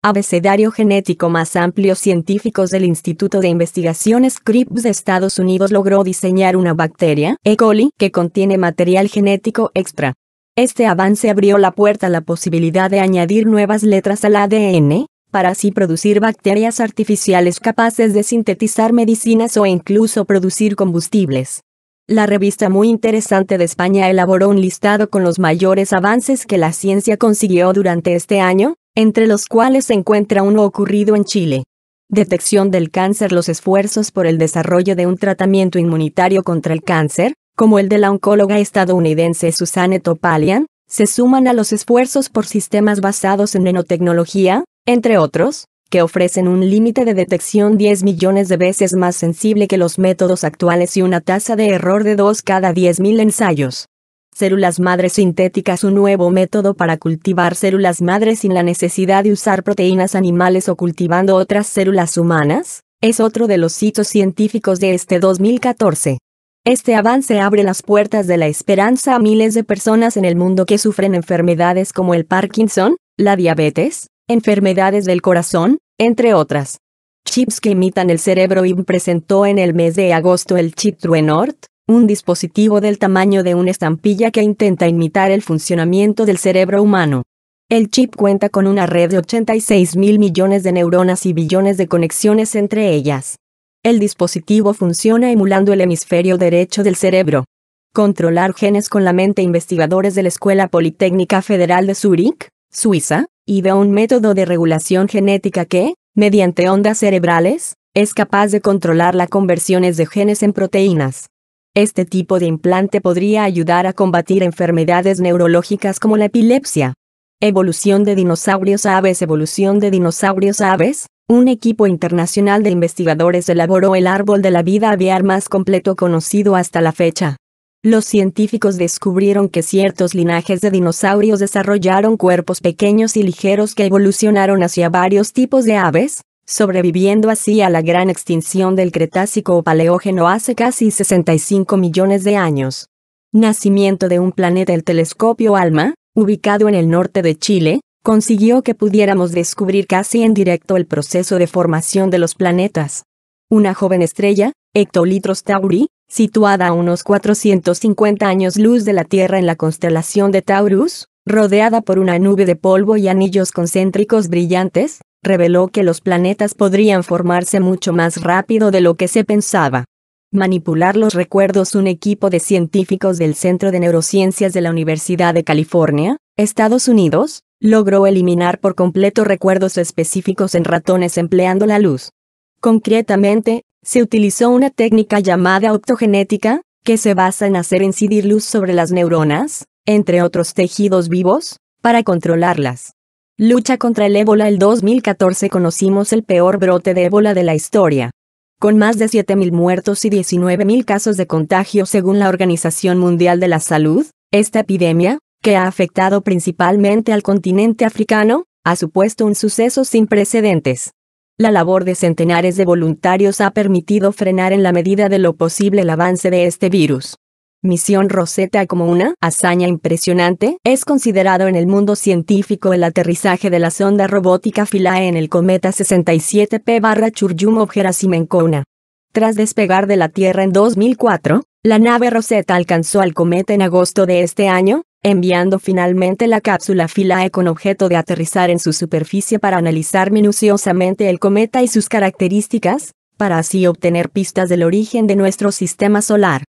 Abecedario genético más amplio científicos del Instituto de Investigaciones Scripps de Estados Unidos logró diseñar una bacteria, E. coli, que contiene material genético extra. Este avance abrió la puerta a la posibilidad de añadir nuevas letras al ADN, para así producir bacterias artificiales capaces de sintetizar medicinas o incluso producir combustibles. La revista muy interesante de España elaboró un listado con los mayores avances que la ciencia consiguió durante este año, entre los cuales se encuentra uno ocurrido en Chile. Detección del cáncer Los esfuerzos por el desarrollo de un tratamiento inmunitario contra el cáncer, como el de la oncóloga estadounidense Susanne Topalian, se suman a los esfuerzos por sistemas basados en nanotecnología, entre otros, que ofrecen un límite de detección 10 millones de veces más sensible que los métodos actuales y una tasa de error de 2 cada 10.000 ensayos. Células madres sintéticas Un nuevo método para cultivar células madres sin la necesidad de usar proteínas animales o cultivando otras células humanas, es otro de los hitos científicos de este 2014. Este avance abre las puertas de la esperanza a miles de personas en el mundo que sufren enfermedades como el Parkinson, la diabetes, enfermedades del corazón, entre otras. Chips que imitan el cerebro IBM presentó en el mes de agosto el chip Truenort, un dispositivo del tamaño de una estampilla que intenta imitar el funcionamiento del cerebro humano. El chip cuenta con una red de 86 mil millones de neuronas y billones de conexiones entre ellas. El dispositivo funciona emulando el hemisferio derecho del cerebro. Controlar genes con la mente investigadores de la Escuela Politécnica Federal de Zúrich, Suiza, ideó un método de regulación genética que, mediante ondas cerebrales, es capaz de controlar las conversiones de genes en proteínas. Este tipo de implante podría ayudar a combatir enfermedades neurológicas como la epilepsia. Evolución de dinosaurios a aves Evolución de dinosaurios a aves un equipo internacional de investigadores elaboró el árbol de la vida aviar más completo conocido hasta la fecha. Los científicos descubrieron que ciertos linajes de dinosaurios desarrollaron cuerpos pequeños y ligeros que evolucionaron hacia varios tipos de aves, sobreviviendo así a la gran extinción del Cretácico o Paleógeno hace casi 65 millones de años. Nacimiento de un planeta El telescopio ALMA, ubicado en el norte de Chile, consiguió que pudiéramos descubrir casi en directo el proceso de formación de los planetas. Una joven estrella, Ectolitros Tauri, situada a unos 450 años luz de la Tierra en la constelación de Taurus, rodeada por una nube de polvo y anillos concéntricos brillantes, reveló que los planetas podrían formarse mucho más rápido de lo que se pensaba. Manipular los recuerdos Un equipo de científicos del Centro de Neurociencias de la Universidad de California, Estados Unidos, logró eliminar por completo recuerdos específicos en ratones empleando la luz. Concretamente, se utilizó una técnica llamada optogenética, que se basa en hacer incidir luz sobre las neuronas, entre otros tejidos vivos, para controlarlas. Lucha contra el ébola El 2014 conocimos el peor brote de ébola de la historia. Con más de 7.000 muertos y 19.000 casos de contagio según la Organización Mundial de la Salud, esta epidemia, que ha afectado principalmente al continente africano, ha supuesto un suceso sin precedentes. La labor de centenares de voluntarios ha permitido frenar en la medida de lo posible el avance de este virus. Misión Rosetta como una hazaña impresionante, es considerado en el mundo científico el aterrizaje de la sonda robótica Philae en el cometa 67P gerasimenko Tras despegar de la Tierra en 2004, la nave Rosetta alcanzó al cometa en agosto de este año, enviando finalmente la cápsula Philae con objeto de aterrizar en su superficie para analizar minuciosamente el cometa y sus características, para así obtener pistas del origen de nuestro sistema solar.